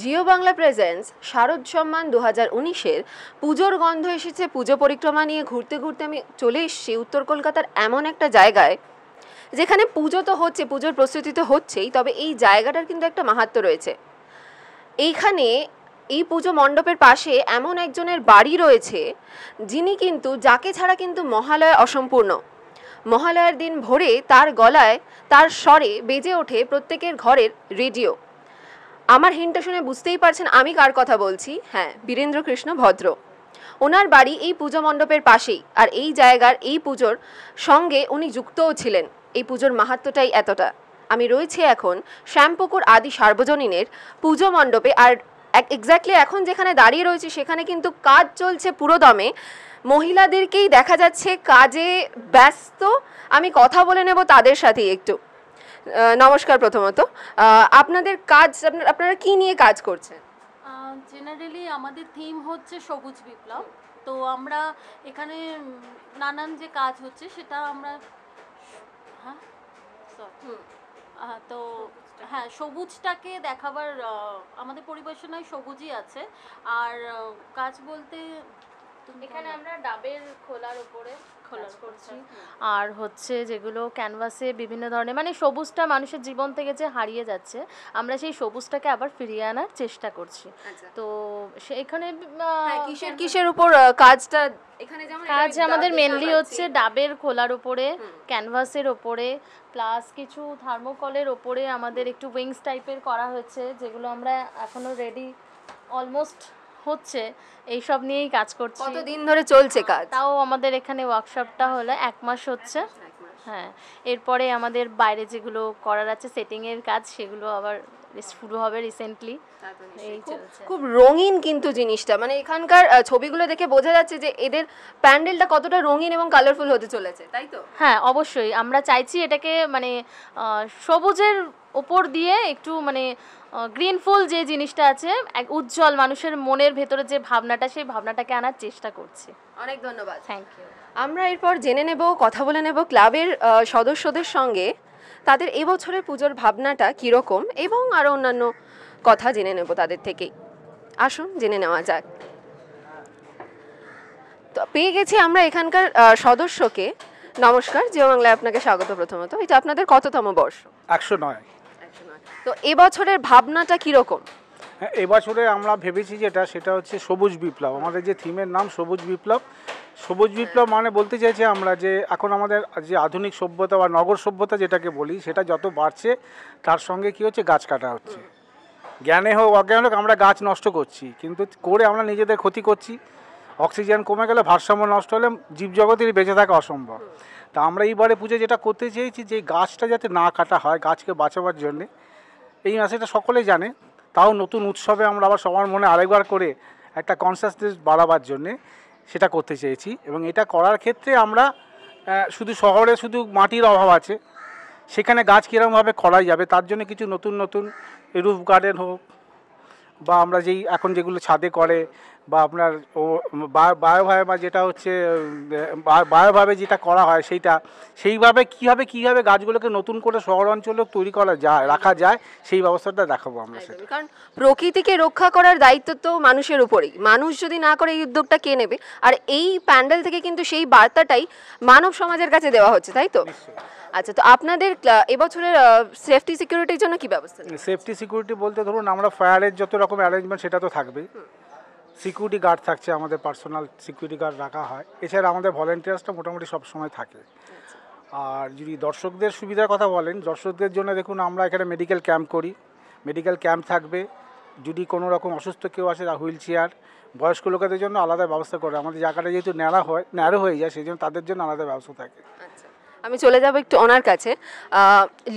Jio Bangla presence শারদ সম্মান দু হাজার উনিশের পুজোর গন্ধ এসেছে পুজো পরিক্রমা নিয়ে ঘুরতে ঘুরতে আমি চলে এসেছি উত্তর কলকাতার এমন একটা জায়গায় যেখানে পুজো তো হচ্ছে পুজোর প্রস্তুতি তো হচ্ছেই তবে এই জায়গাটার কিন্তু একটা মাহাত্ম রয়েছে এইখানে এই পুজো মণ্ডপের পাশে এমন একজনের বাড়ি রয়েছে যিনি কিন্তু যাকে ছাড়া কিন্তু মহালয়া অসম্পূর্ণ মহালয়ার দিন ভোরে তার গলায় তার স্বরে বেজে ওঠে প্রত্যেকের ঘরের রেডিও আমার হিনটা শুনে বুঝতেই পারছেন আমি কার কথা বলছি হ্যাঁ বীরেন্দ্র কৃষ্ণ ভদ্র ওনার বাড়ি এই পুজো মণ্ডপের পাশেই আর এই জায়গার এই পুজোর সঙ্গে উনি যুক্তও ছিলেন এই পুজোর মাহাত্মটাই এতটা আমি রয়েছি এখন শ্যামপুকুর আদি সার্বজনীনের পুজো মণ্ডপে আর এক্স্যাক্টলি এখন যেখানে দাঁড়িয়ে রয়েছি সেখানে কিন্তু কাজ চলছে পুরোদমে মহিলাদেরকেই দেখা যাচ্ছে কাজে ব্যস্ত আমি কথা বলে নেব তাদের সাথেই একটু নমস্কার প্রথমত আপনাদের কাজ আপনারা কি নিয়ে কাজ করছেন জেনারেলি আমাদের থিম হচ্ছে সবুজ বিপ্লব তো আমরা এখানে নানান যে কাজ হচ্ছে সেটা আমরা হ্যাঁ তো হ্যাঁ সবুজটাকে দেখাবার আমাদের পরিবেশনায় সবুজই আছে আর কাজ বলতে এখানে আমরা ডাবের খোলার উপরে করছি আর হচ্ছে যেগুলো ক্যানভাসে বিভিন্ন ধরনের মানে সবুজটা মানুষের জীবন থেকে যে হারিয়ে যাচ্ছে আমরা সেই সবুজটাকে আবার ফিরিয়ে আনার চেষ্টা করছি আচ্ছা। তো এখানে হ্যাঁ, কিসের কিসের উপর কাজটা এখানে যেমন কাজ আমাদের মেনলি হচ্ছে ডাবের খোলার উপরে ক্যানভাসের ওপরে প্লাস কিছু থার্মোকলের ওপরে আমাদের একটু উইংস টাইপের করা হয়েছে যেগুলো আমরা এখনো রেডি অলমোস্ট হচ্ছে এই সব নিয়েই কাজ করছি কতদিন ধরে চলছে কাজ তাও আমাদের এখানে ওয়ার্কশপটা হলো এক মাস হচ্ছে হ্যাঁ এরপরে আমাদের বাইরে যেগুলো করার আছে সেটিংয়ের কাজ সেগুলো আবার শুরু হবে রিসেন্টলি খুব রঙিন কিন্তু জিনিসটা মানে এখানকার ছবিগুলো দেখে বোঝা যাচ্ছে যে এদের প্যান্ডেলটা কতটা রঙিন এবং কালারফুল হতে চলেছে তাই তো হ্যাঁ অবশ্যই আমরা চাইছি এটাকে মানে সবুজের ওপর দিয়ে একটু মানে গ্রিনফুল যে জিনিসটা আছে এক উজ্জ্বল মানুষের মনের ভেতরে যে ভাবনাটা সেই ভাবনাটাকে আনার চেষ্টা করছি অনেক ধন্যবাদ থ্যাংক ইউ আমরা এরপর জেনে নেব কথা বলে নেব ক্লাবের সদস্যদের সঙ্গে তাদের এবছরের পুজোর ভাবনাটা কীরকম এবং আরও অন্যান্য কথা জেনে নেব তাদের থেকেই আসুন জেনে নেওয়া যাক তো পেয়ে গেছি আমরা এখানকার সদস্যকে নমস্কার জিও বাংলায় আপনাকে স্বাগত প্রথমত এটা আপনাদের কততম বর্ষ একশো নয় তো এবছরের ভাবনাটা কীরকম হ্যাঁ, এবছরে আমরা ভেবেছি যেটা সেটা হচ্ছে সবুজ বিপ্লব আমাদের যে থিমের নাম সবুজ বিপ্লব সবুজ বিপ্লব মানে বলতে চাইছি আমরা যে এখন আমাদের যে আধুনিক সভ্যতা বা নগর সভ্যতা যেটাকে বলি সেটা যত বাড়ছে তার সঙ্গে কি হচ্ছে গাছ কাটা হচ্ছে জ্ঞানে হোক অজ্ঞান হোক আমরা গাছ নষ্ট করছি কিন্তু করে আমরা নিজেদের ক্ষতি করছি অক্সিজেন কমে গেলে ভারসাম্য নষ্ট হলে জীবজগতের বেঁচে থাকা অসম্ভব তা আমরা এইবারে পুজো যেটা করতে চেয়েছি যে গাছটা যাতে না কাটা হয় গাছকে বাঁচাবার জন্যে এই মেসেজটা সকলেই জানে তাও নতুন উৎসবে আমরা আবার সবার মনে আরেকবার করে একটা কনসাসনেস বাড়াবার জন্যে সেটা করতে চেয়েছি এবং এটা করার ক্ষেত্রে আমরা শুধু শহরে শুধু মাটির অভাব আছে সেখানে গাছ কীরকমভাবে করাই যাবে তার জন্য কিছু নতুন নতুন রুফ গার্ডেন হোক বা আমরা যেই এখন যেগুলো ছাদে করে বা আপনার ও বায়োভাবে যেটা হচ্ছে বায়োভাবে যেটা করা হয় সেইটা সেইভাবে কীভাবে কীভাবে গাছগুলোকে নতুন করে শহর অঞ্চলে তৈরি করা যায় রাখা যায় সেই ব্যবস্থাটা দেখাবো আমরা সেটা কারণ প্রকৃতিকে রক্ষা করার দায়িত্ব তো মানুষের উপরেই মানুষ যদি না করে এই উদ্যোগটা কে নেবে আর এই প্যান্ডেল থেকে কিন্তু সেই বার্তাটাই মানব সমাজের কাছে দেওয়া হচ্ছে তাই তো আচ্ছা তো আপনাদের এবছরের সেফটি সিকিউরিটির জন্য কি ব্যবস্থা সেফটি সিকিউরিটি বলতে ধরুন আমরা ফায়ারের যত রকম অ্যারেঞ্জমেন্ট সেটা তো থাকবেই সিকিউরিটি গার্ড থাকছে আমাদের পার্সোনাল সিকিউরিটি গার্ড রাখা হয় এছাড়া আমাদের ভলেন্টিয়ার্সটা মোটামুটি সবসময় থাকে আর যদি দর্শকদের সুবিধার কথা বলেন দর্শকদের জন্য দেখুন আমরা এখানে মেডিকেল ক্যাম্প করি মেডিকেল ক্যাম্প থাকবে যদি কোনো রকম অসুস্থ কেউ আসে হুইল চেয়ার বয়স্ক লোকেদের জন্য আলাদা ব্যবস্থা করে আমাদের জায়গাটা যেহেতু ন্যাড়া হয় ন্যাড়ো হয়ে যায় সেই জন্য তাদের জন্য আলাদা ব্যবস্থা থাকে আচ্ছা, আমি চলে যাব একটু ওনার কাছে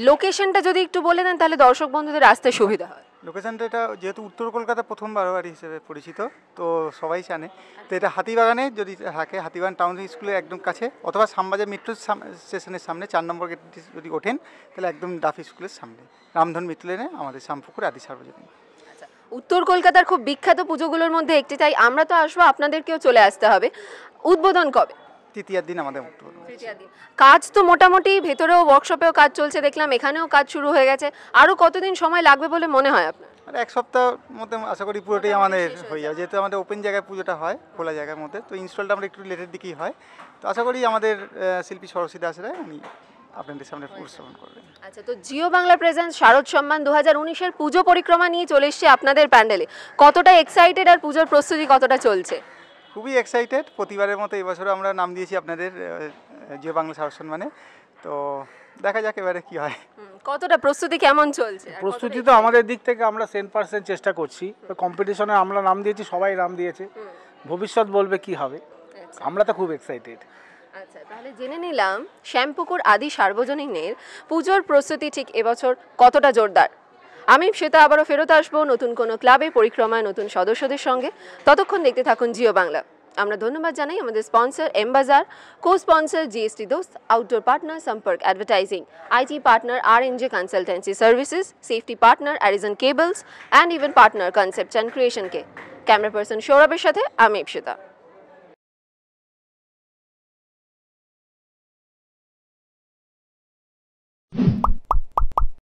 লোকেশনটা যদি একটু বলে দেন তাহলে দর্শক বন্ধুদের আসতে সুবিধা হয় লোকেশানটা এটা যেহেতু উত্তর কলকাতা প্রথম বাড়ি হিসেবে পরিচিত তো সবাই জানে তো এটা হাতিবাগানে যদি থাকে হাতিবাগান টাউন স্কুলের একদম কাছে অথবা সামবাজার মেট্রো স্টেশনের সামনে চার নম্বর গেট যদি ওঠেন তাহলে একদম ডাফি স্কুলের সামনে রামধন মিত্রলেনে আমাদের শ্যামপুকুর আদি সার্বজনীন আচ্ছা, উত্তর কলকাতার খুব বিখ্যাত পুজোগুলোর মধ্যে একটি তাই আমরা তো আসবো আপনাদেরকেও চলে আসতে হবে উদ্বোধন কবে তৃতীয়ার দিন আমাদের কাজ তো মোটামুটি ভেতরেও ওয়ার্কশপেও কাজ চলছে দেখলাম এখানেও কাজ শুরু হয়ে গেছে আরও কতদিন সময় লাগবে বলে মনে হয় আপনার এক সপ্তাহ মধ্যে আশা করি পুরোটাই আমাদের হয়ে যাবে যেহেতু আমাদের ওপেন জায়গায় পুজোটা হয় খোলা জায়গার মধ্যে তো ইনস্টলটা আমরা একটু লেটের দিকেই হয় তো আশা করি আমাদের শিল্পী সরস্বতী দাসরা উনি আপনাদের সামনে উপস্থাপন করবেন আচ্ছা তো জিও বাংলা প্রেজেন্স শারদ সম্মান দু হাজার উনিশের পুজো পরিক্রমা নিয়ে চলে এসছে আপনাদের প্যান্ডেলে কতটা এক্সাইটেড আর পুজোর প্রস্তুতি কতটা চলছে খুবই এক্সাইটেড প্রতিবারের মতো এবছরও আমরা নাম দিয়েছি আপনাদের জিও বাংলা সারস সম্মানে তো দেখা যাক এবারে কি হয় কতটা প্রস্তুতি কেমন চলছে প্রস্তুতি তো আমাদের দিক থেকে আমরা সেন পার্সেন্ট চেষ্টা করছি কম্পিটিশনে আমরা নাম দিয়েছি সবাই নাম দিয়েছে ভবিষ্যৎ বলবে কি হবে আচ্ছা। আমরা তো খুব এক্সাইটেড আচ্ছা তাহলে জেনে নিলাম শ্যামপুকুর আদি সার্বজনীনের পুজোর প্রস্তুতি ঠিক এবছর কতটা জোরদার আমি শ্বেতা আবারও ফেরত আসবো নতুন কোনো ক্লাবে পরিক্রমায় নতুন সদস্যদের সঙ্গে ততক্ষণ দেখতে থাকুন জিও বাংলা আমরা ধন্যবাদ জানাই আমাদের sponsor M Bazaar co sponsor GST Dost outdoor partner Sampark advertising IT partner R N J consultancy services safety partner Arizon cables and event partner concept and ক্রিয়েশনকে ক্যামেরা পার্সন সৌরভের সাথে আমি ইপসিতা